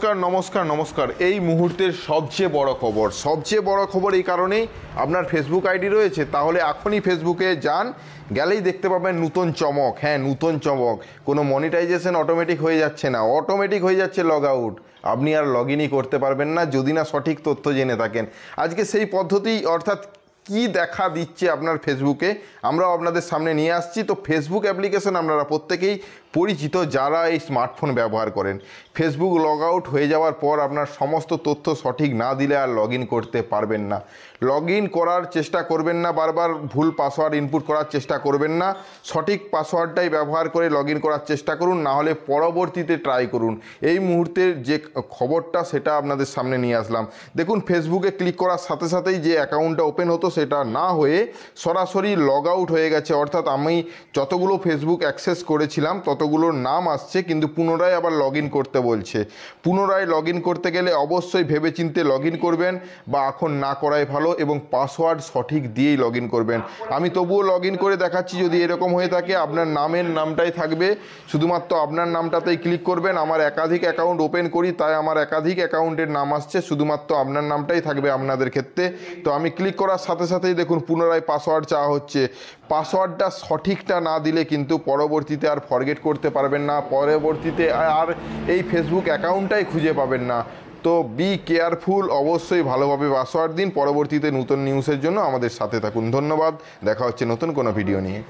নমস্কার নমস্কার নমস্কার এই মুহূর্তের সবচেয়ে বড় খবর সবচেয়ে বড় খবর এই কারণেই আপনার ফেসবুক আইডি রয়েছে তাহলে এখনই ফেসবুকে যান গেলেই দেখতে পাবেন নূতন চমক হ্যাঁ নূতন চমক কোনো মনিটাইজেশন অটোমেটিক হয়ে যাচ্ছে না অটোমেটিক হয়ে যাচ্ছে লগ আউট আপনি আর লগ ইনই করতে পারবেন না যদি না সঠিক তথ্য জেনে থাকেন আজকে সেই পদ্ধতি অর্থাৎ কি দেখা দিচ্ছে আপনার ফেসবুকে আমরাও আপনাদের সামনে নিয়ে আসছি তো ফেসবুক অ্যাপ্লিকেশন আপনারা প্রত্যেকেই পরিচিত যারা এই স্মার্টফোন ব্যবহার করেন ফেসবুক লগ আউট হয়ে যাওয়ার পর আপনার সমস্ত তথ্য সঠিক না দিলে আর লগ করতে পারবেন না লগ করার চেষ্টা করবেন না বারবার ভুল পাসওয়ার্ড ইনপুট করার চেষ্টা করবেন না সঠিক পাসওয়ার্ডটাই ব্যবহার করে লগ করার চেষ্টা করুন না হলে পরবর্তীতে ট্রাই করুন এই মুহূর্তের যে খবরটা সেটা আপনাদের সামনে নিয়ে আসলাম দেখুন ফেসবুকে ক্লিক করার সাথে সাথেই যে অ্যাকাউন্টটা ওপেন হতো সেটা না হয়ে সরাসরি লগ আউট হয়ে গেছে অর্থাৎ আমি যতগুলো ফেসবুক অ্যাক্সেস করেছিলাম ততগুলোর নাম আসছে কিন্তু পুনরায় আবার লগ করতে বলছে পুনরায় লগ করতে গেলে অবশ্যই ভেবেচিন্তে লগ করবেন বা এখন না করাই ভালো এবং পাসওয়ার্ড সঠিক দিয়েই লগ করবেন আমি তবুও লগ করে দেখাচ্ছি যদি এরকম হয়ে থাকে আপনার নামের নামটাই থাকবে শুধুমাত্র আপনার নামটাতেই ক্লিক করবেন আমার একাধিক অ্যাকাউন্ট ওপেন করি তাই আমার একাধিক অ্যাকাউন্টের নাম আসছে শুধুমাত্র আপনার নামটাই থাকবে আপনাদের ক্ষেত্রে তো আমি ক্লিক করার সাথে সাথে সাথেই দেখুন পুনরায় পাসওয়ার্ড চাওয়া হচ্ছে পাসওয়ার্ডটা সঠিকটা না দিলে কিন্তু পরবর্তীতে আর ফরগেট করতে পারবেন না পরবর্তীতে আর এই ফেসবুক অ্যাকাউন্টটাই খুঁজে পাবেন না তো বি কেয়ারফুল অবশ্যই ভালোভাবে পাসওয়ার্ড দিন পরবর্তীতে নতুন নিউজের জন্য আমাদের সাথে থাকুন ধন্যবাদ দেখা হচ্ছে নতুন কোনো ভিডিও নিয়ে